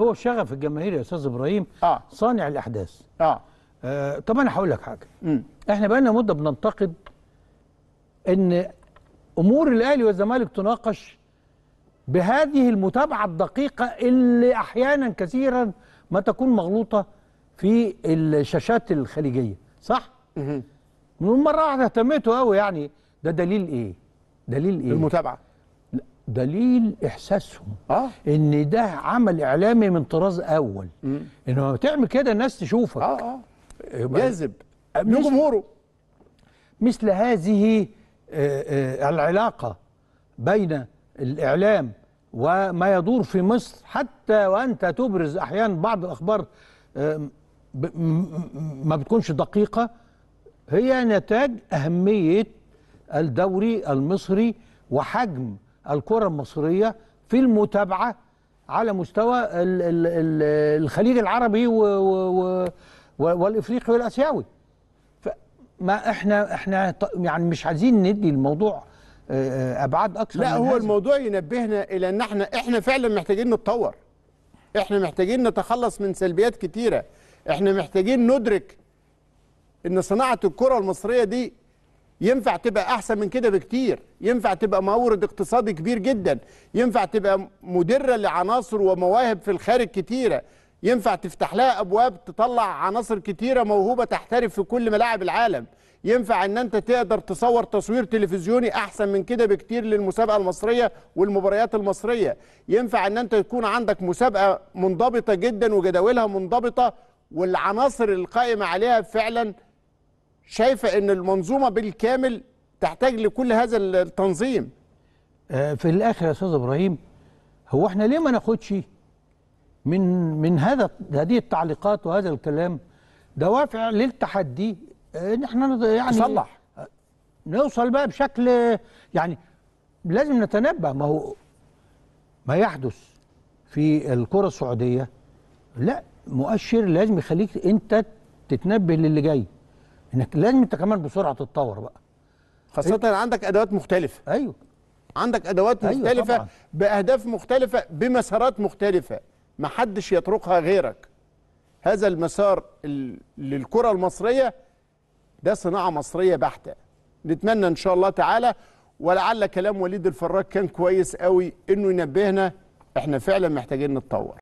هو شغف الجماهير يا استاذ ابراهيم آه. صانع الاحداث اه, آه طب انا هقول لك حاجه مم. احنا بقى لنا مده بننتقد ان امور الاهلي والزمالك تناقش بهذه المتابعه الدقيقه اللي احيانا كثيرا ما تكون مغلوطه في الشاشات الخليجيه صح من مره واحده اهتميتوا قوي يعني ده دليل ايه دليل ايه المتابعه دليل احساسهم آه. ان ده عمل اعلامي من طراز اول مم. ان لما تعمل كده الناس تشوفك اه اه جاذب من جمهوره مثل هذه آه آه العلاقه بين الاعلام وما يدور في مصر حتى وانت تبرز احيانا بعض الاخبار آه ما بتكونش دقيقه هي نتاج اهميه الدوري المصري وحجم الكرة المصرية في المتابعة على مستوى الخليج العربي والافريقي والاسيوي ما احنا احنا يعني مش عايزين ندي الموضوع آه، آه، ابعاد اكثر لا هو هذا. الموضوع ينبهنا الى ان احنا احنا فعلا محتاجين نتطور احنا محتاجين نتخلص من سلبيات كتيره احنا محتاجين ندرك ان صناعه الكره المصريه دي ينفع تبقى احسن من كده بكتير ينفع تبقى مورد اقتصادي كبير جدا ينفع تبقى مدره لعناصر ومواهب في الخارج كتيره ينفع تفتح لها ابواب تطلع عناصر كتيره موهوبه تحترف في كل ملاعب العالم ينفع ان انت تقدر تصور تصوير تلفزيوني احسن من كده بكتير للمسابقه المصريه والمباريات المصريه ينفع ان انت يكون عندك مسابقه منضبطه جدا وجداولها منضبطه والعناصر القائمه عليها فعلا شايفه ان المنظومه بالكامل تحتاج لكل هذا التنظيم آه، في الاخر يا استاذ ابراهيم هو احنا ليه ما ناخدش من من هذا هذه التعليقات وهذا الكلام دوافع للتحدي آه، ان احنا يعني نصلح آه، نوصل بقى بشكل يعني لازم نتنبأ ما هو ما يحدث في الكرة السعودية لا مؤشر لازم يخليك انت تتنبه للي جاي انك لازم انت كمان بسرعه تتطور بقى خاصه أيوه. عندك ادوات مختلفه ايوه عندك ادوات أيوه مختلفه أيوة طبعاً. باهداف مختلفه بمسارات مختلفه ما حدش يطرقها غيرك هذا المسار للكره المصريه ده صناعه مصريه بحته نتمنى ان شاء الله تعالى ولعل كلام وليد الفراج كان كويس قوي انه ينبهنا احنا فعلا محتاجين نتطور